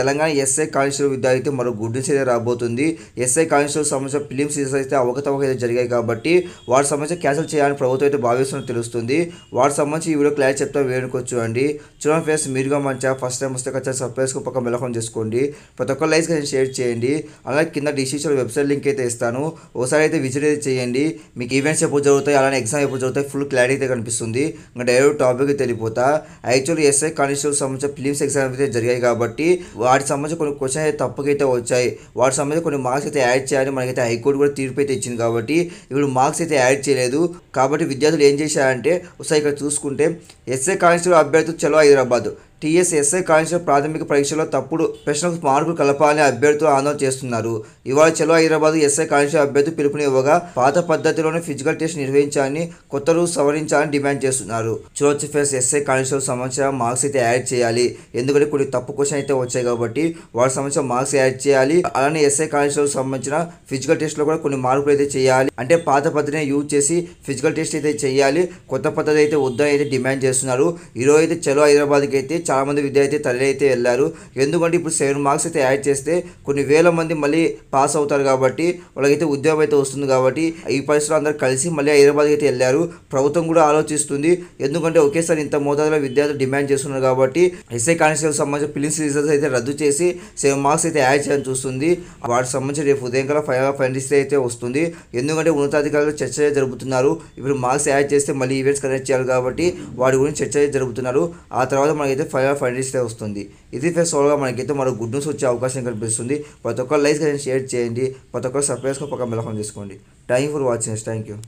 Telangana SI constable విద్య అయితే మరో good news అయితే రాబోతుంది ఎస్ఐ కానిస్టేబుల్ సంబంధించిన ఫిలిం సీరీస్ అయితే అవకతవక అయితే జరిగాయి కాబట్టి వాటి సంబంధించి క్యాన్సిల్ చేయాలని ప్రభుత్వం అయితే భావిస్తున్న తెలుస్తుంది వాటి సంబంధించి ఈ వీడియో క్లారిటీ చెప్తా వేడుకోవచ్చు అండి చూడండి ఫ్రెండ్స్ మీరుగా మంచిగా ఫస్ట్ టైం వస్తే ఖచ్చితంగా సబ్స్క్రైబ్స్కి పక్క మెలకం చేసుకోండి ప్రతి ఒక్క లైక్ అయితే షేర్ చేయండి అలాగే కింద డిసిషన్ వెబ్సైట్ లింక్ అయితే ఇస్తాను ఒకసారి అయితే విజిట్ అయితే చేయండి మీకు ఈవెంట్స్ ఎప్పుడు జరుగుతాయి అలానే ఎగ్జామ్ ఎప్పుడు జరుగుతాయి ఫుల్ క్లారిటీ అయితే కనిపిస్తుంది ఇంకా డైరెక్ట్ టాపిక్ తెలిపోతా యాక్చువల్లీ ఎస్ఐ కానిస్టేబుల్ సంబంధించిన ఫిలిమ్స్ ఎగ్జామ్ అయితే జరిగాయి కాబట్టి వాటి సంబంధించి కొన్ని క్వశ్చన్ అయితే తప్పకైతే వచ్చాయి వాటి సంబంధించి కొన్ని మార్క్స్ అయితే యాడ్ చేయాలి మనకైతే హైకోర్టు కూడా తీర్పు అయితే ఇచ్చింది కాబట్టి ఇప్పుడు మార్క్స్ అయితే యాడ్ చేయలేదు కాబట్టి విద్యార్థులు ఏం చేశారంటే ఒకసారి ఇక్కడ చూసుకుంటే ఎస్ఏ కానిస్టేబుల్ అభ్యర్థులు చలో హైదరాబాద్ టీఎస్ఎస్ఐ కానిస్టేబుల్ ప్రాథమిక పరీక్షలో తప్పుడు ప్రశ్నలకు మార్కులు కలపాలని అభ్యర్థులు ఆందోళన చేస్తున్నారు ఇవాళ చెలో హైదరాబాద్ ఎస్ఐ కానిస్టేబుల్ అభ్యర్థి పిలుపునివ్వగా పాత పద్ధతిలోనే ఫిజికల్ టెస్ట్ నిర్వహించాలని కొత్త రూల్స్ సవరించాలని డిమాండ్ చేస్తున్నారు చోచి ఫేస్ ఎస్ఐ కానిస్టేబుల్ సంవత్సరం మార్క్స్ అయితే యాడ్ చేయాలి ఎందుకంటే కొన్ని తప్పు క్వశ్చన్ అయితే వచ్చాయి కాబట్టి వాళ్ళ సంవత్సరం మార్క్స్ యాడ్ చేయాలి అలానే ఎస్ఐ కానిస్టేబుల్ సంబంధించిన ఫిజికల్ టెస్ట్లో కూడా కొన్ని మార్పులు అయితే చేయాలి అంటే పాత పద్ధతిని యూజ్ చేసి ఫిజికల్ టెస్ట్ అయితే చేయాలి కొత్త పద్ధతి అయితే వద్దని అయితే డిమాండ్ చేస్తున్నారు ఈరోజు అయితే చలో హైదరాబాద్కి అయితే చాలామంది విద్యార్థి తల్లి అయితే వెళ్ళారు ఎందుకంటే ఇప్పుడు సెవెన్ మార్క్స్ అయితే యాడ్ చేస్తే కొన్ని వేల మంది మళ్ళీ పాస్ అవుతారు కాబట్టి వాళ్ళకైతే ఉద్యోగం అయితే వస్తుంది కాబట్టి ఈ పరిస్థితులు అందరూ కలిసి మళ్ళీ హైదరాబాద్కి అయితే వెళ్ళారు ప్రభుత్వం కూడా ఆలోచిస్తుంది ఎందుకంటే ఒకేసారి ఇంత మోతాదులో విద్యార్థులు డిమాండ్ చేస్తున్నారు కాబట్టి ఎస్ఐ కానిస్టేబుల్ సంబంధించిన పిలిమ్స్ రిజల్ట్స్ అయితే రద్దు చేసి సెవెన్ మార్క్స్ అయితే యాడ్ చేయడం చూస్తుంది వాటికి సంబంధించి రేపు ఉదయం ఫైవ్ ఫైనల్ ఫైనలిస్ట్ అయితే వస్తుంది ఎందుకంటే ఉన్నతాధికారులు చర్చ జరుపుతున్నారు ఇప్పుడు మార్క్స్ యాడ్ చేస్తే మళ్ళీ ఈవెంట్స్ కనెక్ట్ చేయాలి కాబట్టి వాటి గురించి చర్చ జరుపుతున్నారు ఆ తర్వాత మనకైతే ఫైవ్ ఫైవ్ డేస్ వస్తుంది ఇది ఫేస్ సోల్గా మనకైతే మరో గుడ్ న్యూస్ వచ్చే అవకాశం కనిపిస్తుంది ప్రతి ఒక్కరు లైక్ చేయండి షేర్ చేయండి ప్రతి ఒక్కరు సబ్స్క్రైబ్స్గా పక్క మెలకం చేసుకోండి thank for watching thank you